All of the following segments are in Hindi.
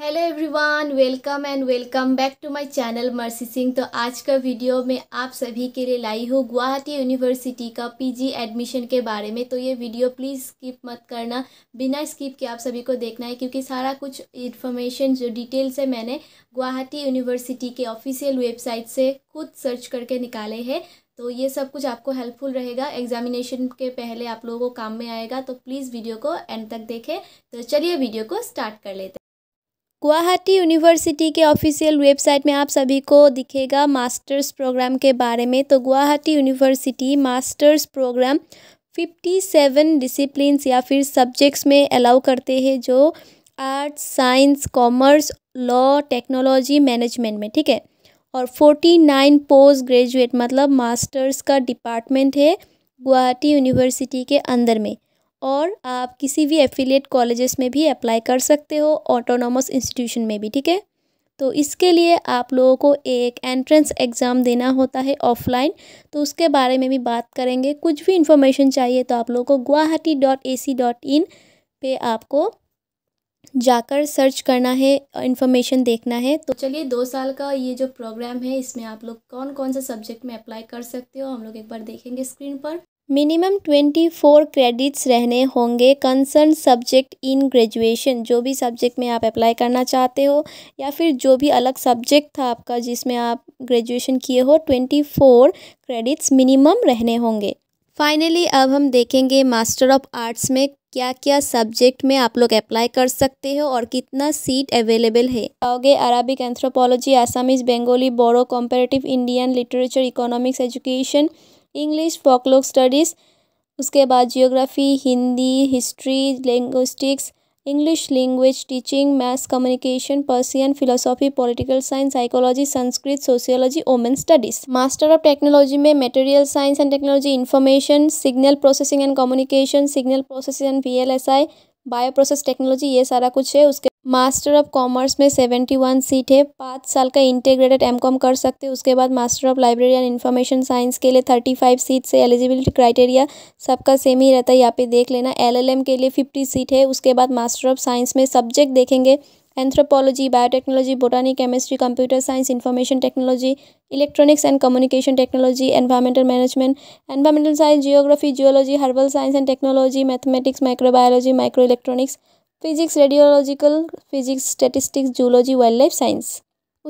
hello everyone welcome and welcome back to my channel Mercy Singh तो आज का वीडियो में आप सभी के लिए लाई हूँ गुवाहाटी यूनिवर्सिटी का पीजी एडमिशन के बारे में तो ये वीडियो प्लीज़ स्किप मत करना बिना स्किप के आप सभी को देखना है क्योंकि सारा कुछ इन्फॉर्मेशन जो डिटेल्स है मैंने गुवाहाटी यूनिवर्सिटी के ऑफिशियल वेबसाइट से खुद सर्च करके निकाले हैं तो ये सब कुछ आपको हेल्पफुल रहेगा एग्जामिनेशन के पहले आप लोगों को काम में आएगा तो प्लीज़ वीडियो को एंड तक देखें तो चलिए वीडियो को स्टार्ट कर लेते हैं गुवाहाटी यूनिवर्सिटी के ऑफिशियल वेबसाइट में आप सभी को दिखेगा मास्टर्स प्रोग्राम के बारे में तो Guwahati university masters program fifty seven discipline या फिर सब्जेक्ट्स में अलाउ करते हैं जो arts science commerce law technology management में ठीक है और फोर्टी नाइन पोस्ट ग्रेजुएट मतलब मास्टर्स का डिपार्टमेंट है गुवाहाटी यूनिवर्सिटी के अंदर में और आप किसी भी एफिलिएट कॉलेजेस में भी अप्लाई कर सकते हो ऑटोनोमस इंस्टीट्यूशन में भी ठीक है तो इसके लिए आप लोगों को एक एंट्रेंस एग्ज़ाम देना होता है ऑफलाइन तो उसके बारे में भी बात करेंगे कुछ भी इन्फॉर्मेशन चाहिए तो आप लोगों को Guwahati dot A C dot in पर आपको जाकर सर्च करना है इन्फॉर्मेशन देखना है तो चलिए दो साल का ये जो प्रोग्राम है इसमें आप लोग कौन कौन से सब्जेक्ट में अप्लाई कर सकते हो हम लोग एक बार देखेंगे स्क्रीन पर मिनिमम ट्वेंटी फोर क्रेडिट्स रहने होंगे कंसर्न सब्जेक्ट इन ग्रेजुएशन जो भी सब्जेक्ट में आप अप्लाई करना चाहते हो या फिर जो भी अलग सब्जेक्ट था आपका जिसमें आप ग्रेजुएशन किए हो ट्वेंटी फोर क्रेडिट्स मिनिमम रहने होंगे फाइनली अब हम देखेंगे मास्टर ऑफ आर्ट्स में क्या क्या सब्जेक्ट में आप लोग अप्लाई कर सकते हो और कितना सीट अवेलेबल है आओगे Arabic anthropology Assamese Bengali Bodo comparative Indian literature economics education English folklore studies उसके बाद geography Hindi history linguistics English language teaching maths communication Persian philosophy political science psychology Sanskrit sociology women studies master of technology में material science and technology information signal processing and communication signal processing and V L S I bio process technology ये सारा कुछ है उसके मास्टर ऑफ कॉमर्स में सेवेंटी वन सीट है पाँच साल का इंटीग्रेटेड एम कॉम कर सकते हैं उसके बाद master of library and information science के लिए थर्टी फाइव सीट से एलिजिबिलिटी क्राइटेरिया सबका सेम ही रहता है यहाँ पे देख लेना एलएलएम के लिए फिफ्टी सीट है उसके बाद मास्टर ऑफ साइंस में सब्जेक्ट देखेंगे anthropology biotechnology botany chemistry computer science information technology electronics and communication technology environmental management environmental science geography geology herbal science and technology mathematics microbiology microelectronics physics radiological physics statistics zoology wildlife science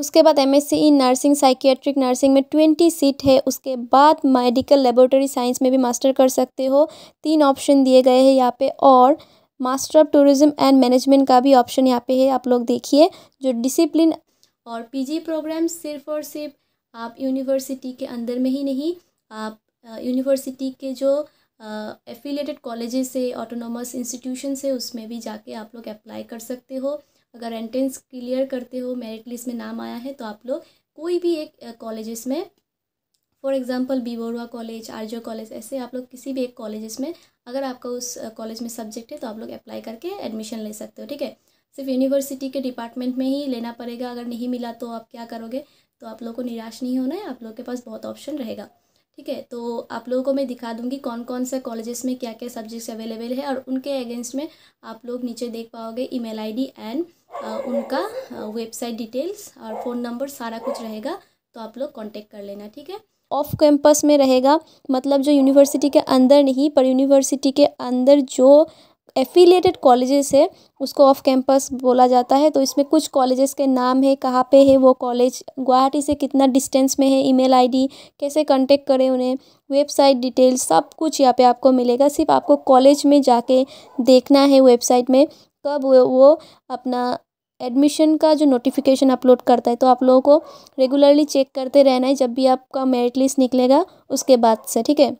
उसके बाद M in nursing psychiatric nursing में ट्वेंटी सीट है उसके बाद मेडिकल लेबोरेटरी साइंस में भी मास्टर कर सकते हो तीन ऑप्शन दिए गए हैं यहाँ पे और master of tourism and management का भी ऑप्शन यहाँ पे है आप लोग देखिए जो डिसिप्लिन और पीजी प्रोग्राम सिर्फ और सिर्फ आप यूनिवर्सिटी के अंदर में ही नहीं आप यूनिवर्सिटी के जो एफिलेटेड कॉलेजेस से ऑटोनोमस इंस्टीट्यूशन से उसमें भी जाके आप लोग अप्लाई कर सकते हो अगर एंट्रेंस क्लियर करते हो मेरिट लिस्ट में नाम आया है तो आप लोग कोई भी एक कॉलेज़ में for example B Barua college आर्जो कॉलेज ऐसे आप लोग किसी भी एक कॉलेज़ में अगर आपका उस कॉलेज में सब्जेक्ट है तो आप लोग अप्लाई करके एडमिशन ले सकते हो ठीक है सिर्फ यूनिवर्सिटी के डिपार्टमेंट में ही लेना पड़ेगा अगर नहीं मिला तो आप क्या करोगे तो आप लोग को निराश नहीं होना है आप लोग के पास बहुत ऑप्शन रहेगा ठीक है तो आप लोगों को मैं दिखा दूंगी कौन कौन सा कॉलेजेस में क्या क्या सब्जेक्ट्स अवेलेबल है और उनके अगेंस्ट में आप लोग नीचे देख पाओगे ईमेल आईडी एंड उनका वेबसाइट डिटेल्स और फ़ोन नंबर सारा कुछ रहेगा तो आप लोग कांटेक्ट कर लेना ठीक है ऑफ कैंपस में रहेगा मतलब जो यूनिवर्सिटी के अंदर नहीं पर यूनिवर्सिटी के अंदर जो एफ़िलिएटेड कॉलेजेस है उसको ऑफ़ कैंपस बोला जाता है तो इसमें कुछ कॉलेजेस के नाम है कहाँ पे है वो कॉलेज गुवाहाटी से कितना डिस्टेंस में है ईमेल आईडी कैसे कांटेक्ट करें उन्हें वेबसाइट डिटेल्स सब कुछ यहाँ पे आपको मिलेगा सिर्फ आपको कॉलेज में जाके देखना है वेबसाइट में कब वो अपना एडमिशन का जो नोटिफिकेशन अपलोड करता है तो आप लोगों को रेगुलरली चेक करते रहना है जब भी आपका मेरिट लिस्ट निकलेगा उसके बाद से ठीक है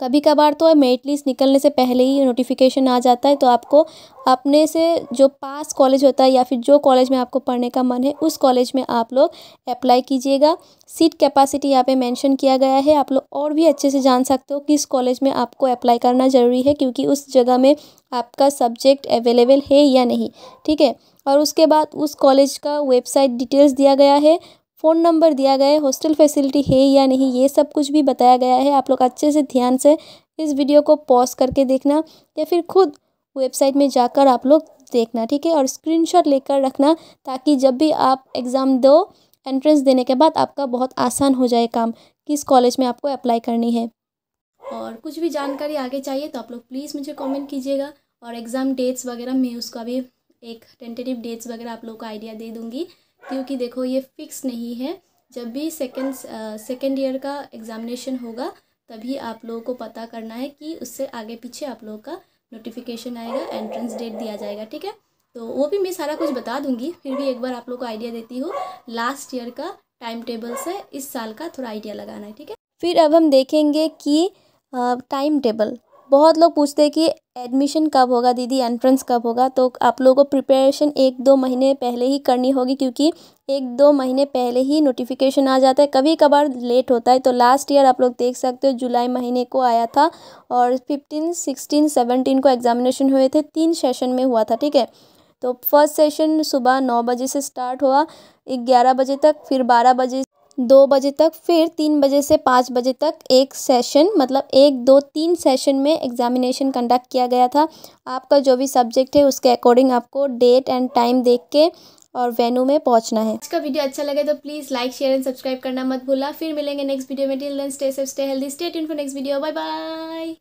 कभी कभार तो मेरिट लिस्ट निकलने से पहले ही नोटिफिकेशन आ जाता है तो आपको अपने से जो पास कॉलेज होता है या फिर जो कॉलेज में आपको पढ़ने का मन है उस कॉलेज में आप लोग अप्लाई कीजिएगा सीट कैपेसिटी यहाँ पे मेंशन किया गया है आप लोग और भी अच्छे से जान सकते हो किस कॉलेज में आपको अप्लाई करना ज़रूरी है क्योंकि उस जगह में आपका सब्जेक्ट अवेलेबल है या नहीं ठीक है और उसके बाद उस कॉलेज का वेबसाइट डिटेल्स दिया गया है फ़ोन नंबर दिया गया है हॉस्टल फैसिलिटी है या नहीं ये सब कुछ भी बताया गया है आप लोग अच्छे से ध्यान से इस वीडियो को पॉज करके देखना या फिर खुद वेबसाइट में जाकर आप लोग देखना ठीक है और स्क्रीनशॉट लेकर रखना ताकि जब भी आप एग्ज़ाम दो एंट्रेंस देने के बाद आपका बहुत आसान हो जाए काम किस कॉलेज में आपको अप्लाई करनी है और कुछ भी जानकारी आगे चाहिए तो आप लोग प्लीज़ मुझे कमेंट कीजिएगा और एग्ज़ाम डेट्स वगैरह मैं उसका भी एक टेंटेटिव डेट्स वगैरह आप लोग को आइडिया दे दूँगी क्योंकि देखो ये फिक्स नहीं है जब भी सेकेंड सेकेंड ईयर का एग्ज़ामिनेशन होगा तभी आप लोगों को पता करना है कि उससे आगे पीछे आप लोगों का नोटिफिकेशन आएगा एंट्रेंस डेट दिया जाएगा ठीक है तो वो भी मैं सारा कुछ बता दूंगी फिर भी एक बार आप लोग को आइडिया देती हूँ लास्ट ईयर का टाइम टेबल से इस साल का थोड़ा आइडिया लगाना है ठीक है फिर अब हम देखेंगे कि टाइम टेबल बहुत लोग पूछते हैं कि एडमिशन कब होगा दीदी एंट्रेंस कब होगा तो आप लोगों को प्रिपरेशन एक दो महीने पहले ही करनी होगी क्योंकि एक दो महीने पहले ही नोटिफिकेशन आ जाता है कभी कभार लेट होता है तो लास्ट ईयर आप लोग देख सकते हो जुलाई महीने को आया था और फिफ्टीन सिक्सटीन सेवनटीन को एग्जामिनेशन हुए थे तीन सेशन में हुआ था ठीक है तो फर्स्ट सेशन सुबह नौ बजे से स्टार्ट हुआ ग्यारह बजे तक फिर बारह बजे दो बजे तक फिर तीन बजे से पाँच बजे तक एक सेशन मतलब एक दो तीन सेशन में एग्ज़ामिनेशन कंडक्ट किया गया था आपका जो भी सब्जेक्ट है उसके अकॉर्डिंग आपको डेट एंड टाइम देख के और वेन्यू में पहुंचना है इसका वीडियो अच्छा लगे तो please like share and subscribe करना मत भूला फिर मिलेंगे नेक्स्ट वीडियो में till then stay safe stay healthy stay tune for next video bye bye